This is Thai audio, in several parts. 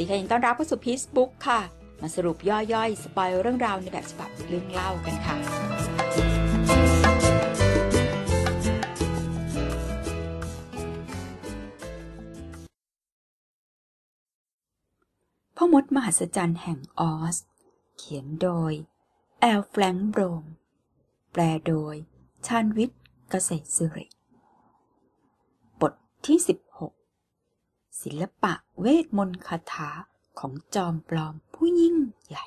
ดีค่ะยินต้อนรับเข้าสู่พีซบุ๊กค่ะ มาสรุปย่อยๆ สปอยเรื่องราวในแบบฉบับเรื่องเล่ากันค่ะพ่อมดมหัศจรรย์แห่งออส เขียนโดยแอลแฟลงโบรม แปลโดย ชานวิทย์เกษตรสิริบทที่ 16ศิลปะเวทมนต์คาถาของจอมปลอมผู้ยิ่งใหญ่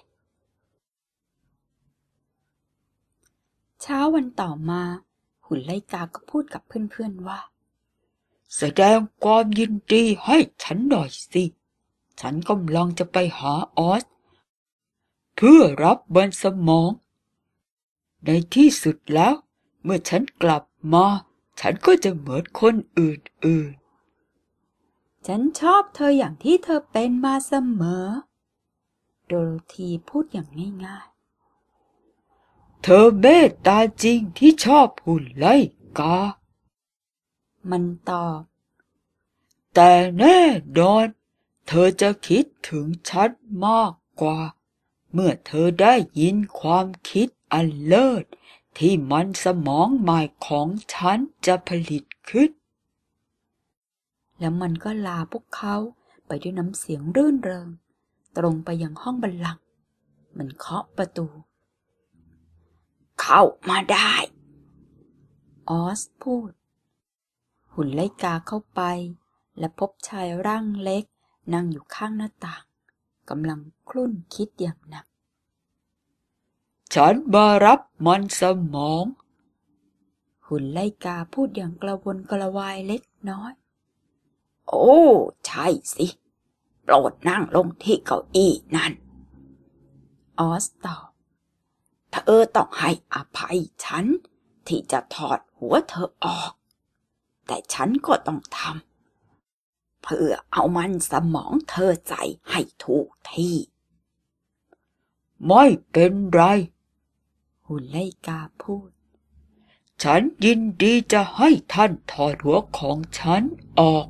เช้าวันต่อมา หุ่นไลกาก็พูดกับเพื่อนๆว่า แสดงความยินดีให้ฉันหน่อยสิ ฉันกำลังจะไปหาออส เพื่อรับบนสมอง ในที่สุดแล้ว เมื่อฉันกลับมา ฉันก็จะเหมือนคนอื่นๆฉันชอบเธออย่างที่เธอเป็นมาเสมอ โดโรธีพูดอย่างง่าย ๆ เธอเมตตาจริงที่ชอบหุ่นไลกา มันตอบ แต่แน่นอน เธอจะคิดถึงฉันมากกว่า เมื่อเธอได้ยินความคิดอันเลิศ ที่มันสมองหมายของฉันจะผลิตขึ้นแล้วมันก็ลาพวกเขาไปด้วยน้ำเสียงรื่นเริง ตรงไปยังห้องบัลลังก์มันเคาะประตู เข้ามาได้ ออสพูด หุ่นไล่กาเข้าไปและพบชายร่างเล็กนั่งอยู่ข้างหน้าต่างกำลังคลุ่นคิดอย่างหนักฉันมารับมันสมอง หุ่นไล่กาพูดอย่างกระวนกระวายเล็กน้อยโอ้ใช่สิ โปรดนั่งลงที่เก้าอี้นั่น ออสตอบเธอต้องให้อภัยฉันที่จะถอดหัวเธอออก แต่ฉันก็ต้องทำเพื่อเอามันสมองเธอใจให้ถูกที่ ไม่เป็นไร หุ่นไลกาพูด ฉันยินดีจะให้ท่านถอดหัวของฉันออก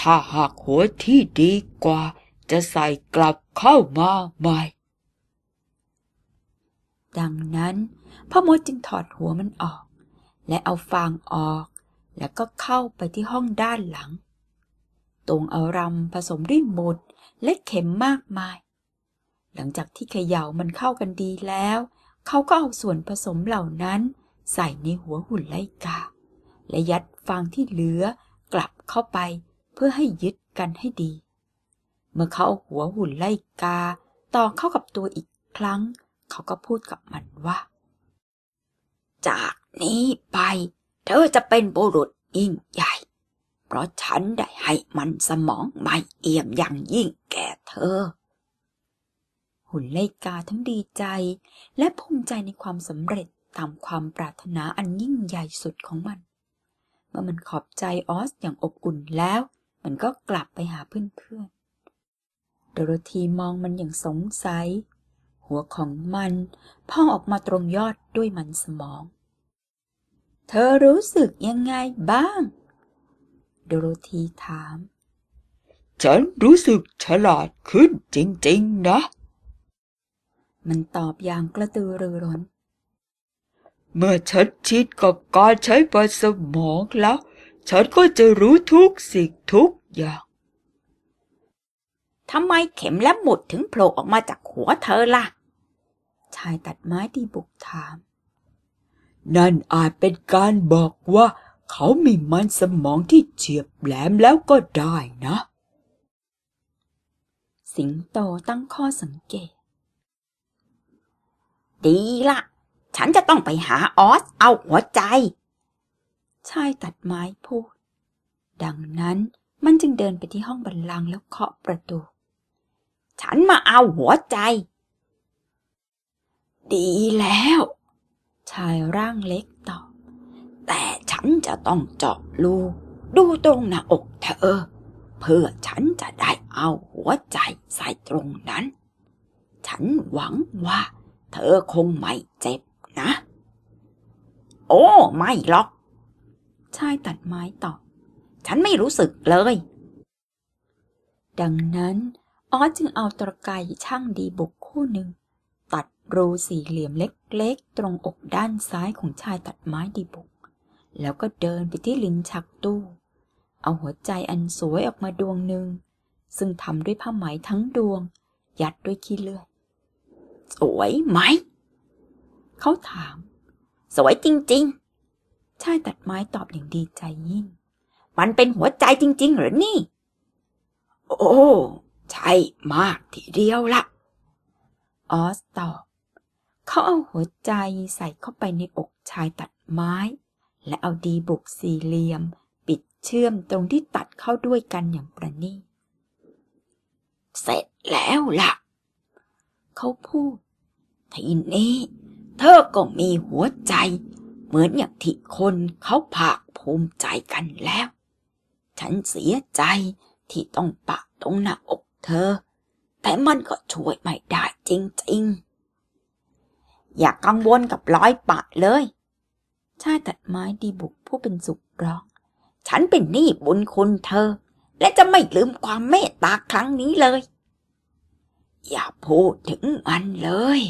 ถ้าหากหัวที่ดีกว่าจะใส่กลับเข้ามาใหม่ ดังนั้นพ่อมดจึงถอดหัวมันออก และเอาฟางออกแล้วก็เข้าไปที่ห้องด้านหลัง ตรงเอารำผสมด้วยหมดและเข็มมากมาย หลังจากที่เขย่ามันเข้ากันดีแล้ว เขา ก็เอาส่วนผสมเหล่านั้น ใส่ในหัวหุ่นไลกาและยัดฟางที่เหลือกลับเข้าไปเพื่อให้ยึดกันให้ดี เมื่อเขาหัวหุ่นไล่กาต่อเข้ากับตัวอีกครั้ง เขาก็พูดกับมันว่า จากนี้ไป เธอจะเป็นบุรุษยิ่งใหญ่ เพราะฉันได้ให้มันสมอง ไม่เอี่ยมอย่างยิ่งแก่เธอ หุ่นไล่กาทั้งดีใจ และภูมิใจในความสำเร็จตามความปรารถนาอันยิ่งใหญ่สุดของมัน เมื่อมันขอบใจออสอย่างอบอุ่นแล้วมันก็กลับไปหาเพื่อนๆโดโรธีมองมันอย่างสงสัย หัวของมันพองออกมาตรงยอดด้วยมันสมอง เธอรู้สึกยังไงบ้าง โดโรธีถาม ฉันรู้สึกฉลาดขึ้นจริงๆนะ มันตอบอย่างกระตือรือร้น เมื่อฉันชิดกับการใช้ปสมองแล้วฉันก็จะรู้ทุกสิ่งทุกอย่าง ทำไมเข็มและหมุดถึงโผล่ออกมาจากหัวเธอล่ะ ชายตัดไม้ที่บุกถาม นั่นอาจเป็นการบอกว่า เขามีมันสมองที่เฉียบแหลมแล้วก็ได้นะ สิงโตตั้งข้อสังเกต ดีละฉันจะต้องไปหาออสเอาหัวใจชายตัดไม้พูด ดังนั้นมันจึงเดินไปที่ห้องบัรลังแล้วเคาะประตู ฉันมาเอาหัวใจ ดีแล้ว ชายร่างเล็กตอบ แต่ฉันจะต้องเจาะรูดูตรงหน้าอกเธอ เพื่อฉันจะได้เอาหัวใจใส่ตรงนั้น ฉันหวังว่าเธอคงไม่เจ็บนะ โอ้ ไม่หรอกชายตัดไม้ตอบฉันไม่รู้สึกเลย ดังนั้นออสจึงเอาตะไกช่างดีบุกคู่หนึ่ง ตัดรูสี่เหลี่ยมเล็ก ๆ ตรงอกด้านซ้ายของชายตัดไม้ดีบุก แล้วก็เดินไปที่ลิ้นชักตู้ เอาหัวใจอันสวยออกมาดวงหนึ่ง ซึ่งทำด้วยผ้าไหมทั้งดวง ยัดด้วยขี้เลื่อย สวยไหม เขาถาม สวยจริงๆชายตัดไม้ตอบอย่างดีใจยิ่ง มันเป็นหัวใจจริง ๆ หรือนี่ โอ้ ใช่มากทีเดียวละออสตอบ เขาเอาหัวใจใส่เข้าไปในอกชายตัดไม้ และเอาดีบุกสี่เหลี่ยมปิดเชื่อมตรงที่ตัดเข้าด้วยกันอย่างประณีต เสร็จแล้วละ่ะ เขาพูด ทีนี้เธอก็มีหัวใจเหมือนอย่างที่คนเขาภาคภูมิใจกันแล้ว ฉันเสียใจที่ต้องปะตรงหน้าอกเธอ แต่มันก็ช่วยไม่ได้จริงๆ อย่ากกังวลกับร้อยปะเลยชาตัดไม้ดีบุกผู้เป็นสุขร้อง ฉันเป็นหนี้บุญคุณเธอ และจะไม่ลืมความเมตตาครั้งนี้เลย อย่าพูดถึงมันเลย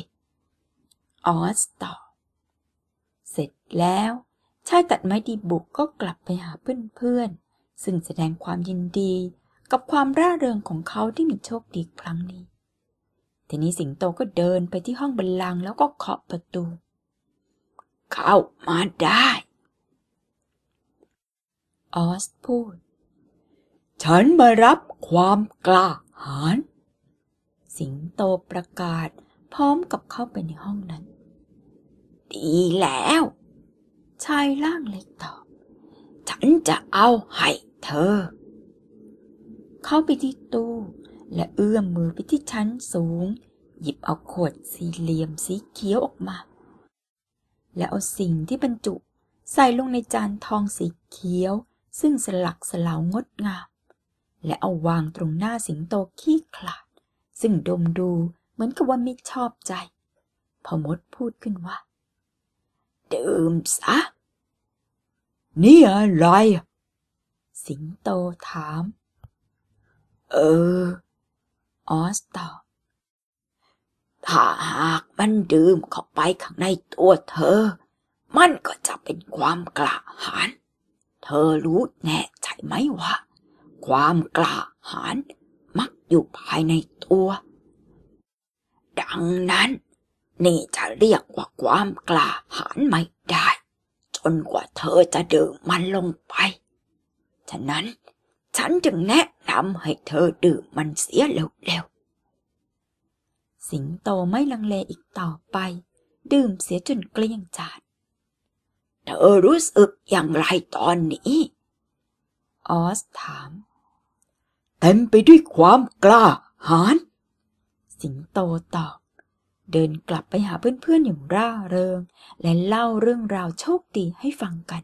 ออสตอบแล้วชายตัดไม้ดีบุกก็กลับไปหาเพื่อนๆ ซึ่งแสดงความยินดีกับความร่าเริงของเขาที่มีโชคดีครั้งนี้ ทีนี้สิงโตก็เดินไปที่ห้องบัรลังแล้วก็เคาะประตู เข้ามาได้ ออสพูด ฉันมารับความกล้าหาญ สิงโตประกาศพร้อมกับเข้าไปในห้องนั้น ดีแล้วชายร่างเล็กตอบ ฉันจะเอาให้เธอ เข้าไปที่ตู้และเอื้อมมือไปที่ชั้นสูง หยิบเอาขวดสี่เหลี่ยมสีเขียวออกมา และเอาสิ่งที่บรรจุใส่ลงในจานทองสีเขียว ซึ่งสลักสลาวงดงาม และเอาวางตรงหน้าสิงโตขี้ขลาด ซึ่งดมดูเหมือนกับว่าไม่ชอบใจพอมดพูดขึ้นว่าดื่มซะนี่อะไร สิงโตถาม เออ ออสตอบถ้าหากมันดื่มเข้าไปข้างในตัวเธอ มันก็จะเป็นความกล้าหาญ เธอรู้แน่ใจไหมว่า ความกล้าหาญมักอยู่ภายในตัว ดังนั้นนี่จะเรียกว่าความกล้าหาญไม่ได้ จนกว่าเธอจะดื่มมันลงไป ฉะนั้นฉันจึงแนะนำให้เธอดื่มมันเสียเร็วๆสิงโตไม่ลังเลอีกต่อไป ดื่มเสียจนเกลี้ยงจานเธอรู้สึกอย่างไรตอนนี้ ออสถามเต็มไปด้วยความกล้าหาญสิงโตตอบเดินกลับไปหาเพื่อนๆอย่างร่าเริง และเล่าเรื่องราวโชคดีให้ฟังกัน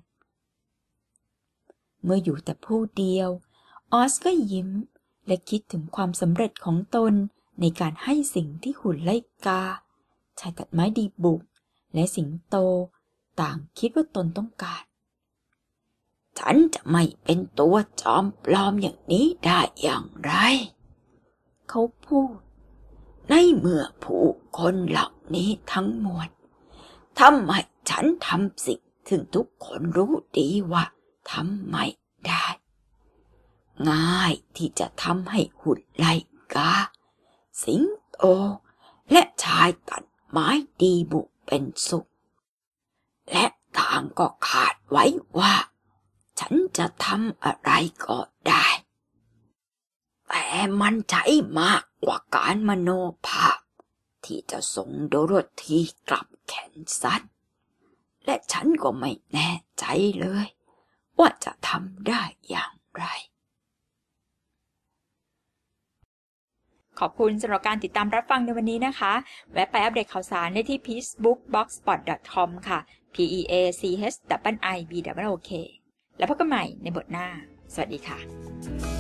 เมื่ออยู่แต่ผู้เดียว ออสก็ยิ้มและคิดถึงความสำเร็จของตนในการให้สิ่งที่หุ่นไล่กา ชายตัดไม้ดีบุกและสิงโต ต่างคิดว่าตนต้องการ ฉันจะไม่เป็นตัวจอมปลอมอย่างนี้ได้อย่างไร เขาพูดในเมื่อผู้คนเหล่านี้ทั้งมวลทำไมฉันทำสิ่งถึงทุกคนรู้ดีว่าทำไม่ได้ ง่ายที่จะทำให้หุ่นไลกาสิงโต และชายตัดไม้ดีบุกเป็นสุข และต่างก็ขาดไว้ว่า ฉันจะทำอะไรก็ได้ แต่มันใช้มากกว่าการมโนภาพ ที่จะส่งโดโรธีกลับแขนซัดและฉันก็ไม่แน่ใจเลย ว่าจะทำได้อย่างไร ขอบคุณสำหรับการติดตามรับฟังในวันนี้นะคะ แวะไปอัปเดตข่าวสารได้ที่ peacebookboxspot.com ค่ะ p e a c h i b w o k แล้วพบกันใหม่ในบทหน้า สวัสดีค่ะ